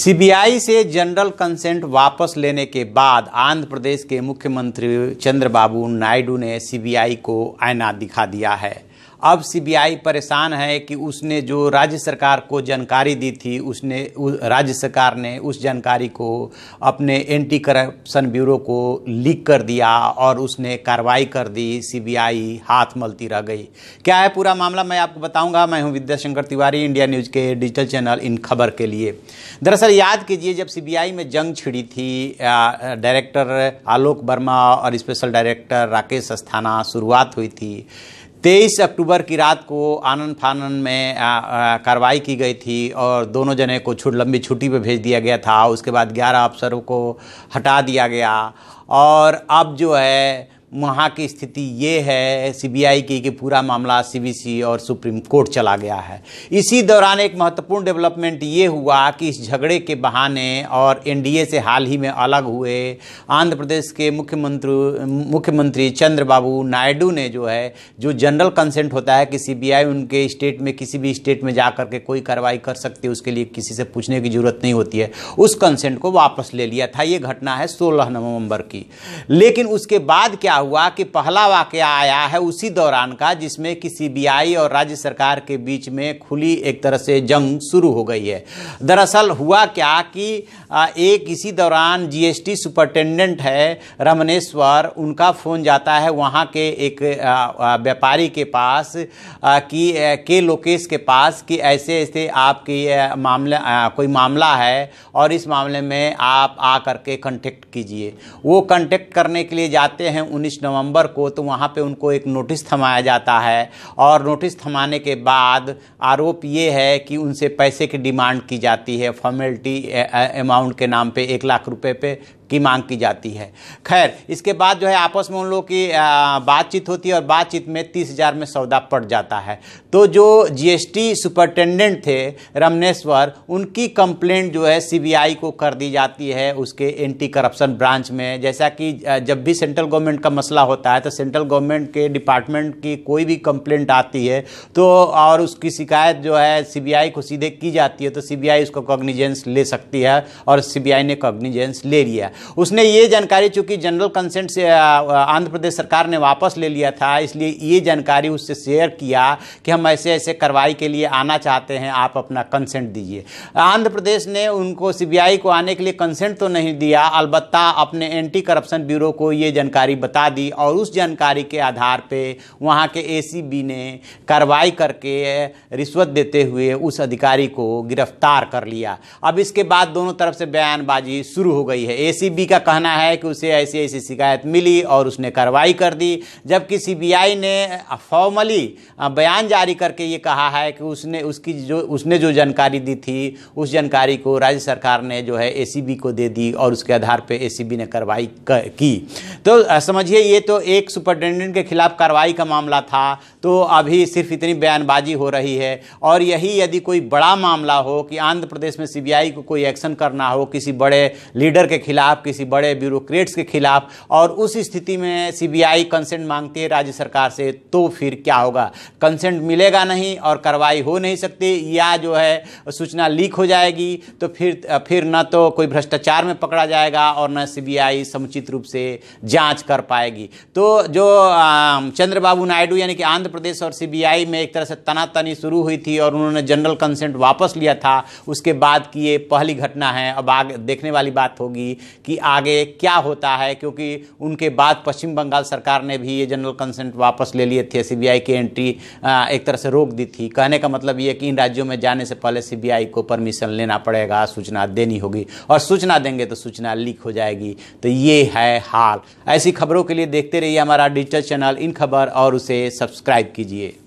CBI से general consent वापस लेने के बाद आंध्र प्रदेश के मुख्यमंत्री चंद्रबाबू नायडू ने सीबीआई को आईना दिखा दिया है अब सीबीआई परेशान है कि उसने जो राज्य सरकार को जानकारी दी थी उसने राज्य सरकार ने उस जानकारी को अपने एंटी करप्शन ब्यूरो को लीक कर दिया और उसने कार्रवाई कर दी सीबीआई हाथ मलती रह गई क्या है पूरा मामला मैं आपको बताऊंगा मैं हूं विद्याशंकर तिवारी इंडिया न्यूज़ के डिजिटल चैनल इन खबर के लिए दरअसल याद कीजिए जब सी में जंग छिड़ी थी डायरेक्टर आलोक वर्मा और स्पेशल डायरेक्टर राकेश अस्थाना शुरुआत हुई थी तेईस अक्टूबर की रात को आनंद फानन में कार्रवाई की गई थी और दोनों जने को छुट लंबी छुट्टी पर भेज दिया गया था उसके बाद ग्यारह अफसरों को हटा दिया गया और अब जो है वहाँ की स्थिति ये है सीबीआई की कि पूरा मामला सीबीसी और सुप्रीम कोर्ट चला गया है इसी दौरान एक महत्वपूर्ण डेवलपमेंट ये हुआ कि इस झगड़े के बहाने और एनडीए से हाल ही में अलग हुए आंध्र प्रदेश के मुख्यमंत्री मुख्यमंत्री चंद्रबाबू नायडू ने जो है जो जनरल कंसेंट होता है कि सीबीआई उनके स्टेट में किसी भी स्टेट में जा के कोई कार्रवाई कर सकती है उसके लिए किसी से पूछने की ज़रूरत नहीं होती है उस कंसेंट को वापस ले लिया था ये घटना है सोलह नवम्बर की लेकिन उसके बाद क्या हुआ कि पहला वाक़ आया है उसी दौरान का जिसमें कि सीबीआई और राज्य सरकार के बीच में खुली एक तरह से जंग शुरू हो गई है दरअसल हुआ क्या कि एक इसी दौरान जीएसटी सुपरटेंडेंट है रमनेश्वर उनका फ़ोन जाता है वहाँ के एक व्यापारी के पास कि के लोकेश के पास कि ऐसे ऐसे आपकी मामले कोई मामला है और इस मामले में आप आ करके कंटेक्ट कीजिए वो कंटेक्ट करने के लिए जाते हैं 30 नवंबर को तो वहाँ पे उनको एक नोटिस थमाया जाता है और नोटिस थमाने के बाद आरोप ये है कि उनसे पैसे की डिमांड की जाती है फॉर्मेलिटी अमाउंट के नाम पे एक लाख रुपए पे की मांग की जाती है खैर इसके बाद जो है आपस में उन लोगों की बातचीत होती है और बातचीत में तीस हज़ार में सौदा पड़ जाता है तो जो जीएसटी सुपरटेंडेंट थे रमनेश्वर उनकी कंप्लेंट जो है सीबीआई को कर दी जाती है उसके एंटी करप्शन ब्रांच में जैसा कि जब भी सेंट्रल गवर्नमेंट का मसला होता है तो सेंट्रल गवर्नमेंट के डिपार्टमेंट की कोई भी कंप्लेंट आती है तो और उसकी शिकायत जो है सी को सीधे की जाती है तो सी उसको कॉग्निजेंस ले सकती है और सी ने कॉग्निजेंस ले लिया उसने ये जानकारी चूंकि जनरल कंसेंट से आंध्र प्रदेश सरकार ने वापस ले लिया था इसलिए ये जानकारी उससे शेयर किया कि हम ऐसे ऐसे कार्रवाई के लिए आना चाहते हैं आप अपना कंसेंट दीजिए आंध्र प्रदेश ने उनको सीबीआई को आने के लिए कंसेंट तो नहीं दिया अलबत्ता अपने एंटी करप्शन ब्यूरो को ये जानकारी बता दी और उस जानकारी के आधार पर वहाँ के ए ने कार्रवाई करके रिश्वत देते हुए उस अधिकारी को गिरफ्तार कर लिया अब इसके बाद दोनों तरफ से बयानबाजी शुरू हो गई है ए एसीबी का कहना है कि उसे ऐसी ऐसी शिकायत मिली और उसने कार्रवाई कर दी जबकि सीबीआई ने फॉर्मली बयान जारी करके ये कहा है कि उसने उसकी जो उसने जो जानकारी दी थी उस जानकारी को राज्य सरकार ने जो है ए को दे दी और उसके आधार पर ए ने कार्रवाई की तो समझिए ये तो एक सुपरटेंडेंट के खिलाफ कार्रवाई का मामला था तो अभी सिर्फ इतनी बयानबाजी हो रही है और यही यदि कोई बड़ा मामला हो कि आंध्र प्रदेश में सीबीआई को कोई एक्शन करना हो किसी बड़े लीडर के खिलाफ किसी बड़े ब्यूरोक्रेट्स के खिलाफ और उस स्थिति में सीबीआई कंसेंट मांगती है राज्य सरकार से तो फिर क्या होगा कंसेंट मिलेगा नहीं और कार्रवाई हो नहीं सकती या जो है सूचना लीक हो जाएगी तो फिर फिर न तो कोई भ्रष्टाचार में पकड़ा जाएगा और न सी समुचित रूप से जाँच कर पाएगी तो जो चंद्रबाबू नायडू यानी कि आंध्र प्रदेश और सी में एक तरह से तनातनी शुरू हुई थी और उन्होंने जनरल कंसेंट वापस लिया था उसके बाद की ये पहली घटना है अब आगे देखने वाली बात होगी कि आगे क्या होता है क्योंकि उनके बाद पश्चिम बंगाल सरकार ने भी ये जनरल कंसेंट वापस ले लिए थे सीबीआई की एंट्री एक तरह से रोक दी थी कहने का मतलब ये कि इन राज्यों में जाने से पहले सीबीआई को परमिशन लेना पड़ेगा सूचना देनी होगी और सूचना देंगे तो सूचना लीक हो जाएगी तो ये है हाल ऐसी खबरों के लिए देखते रहिए हमारा डिजिटल चैनल इन खबर और उसे सब्सक्राइब कीजिए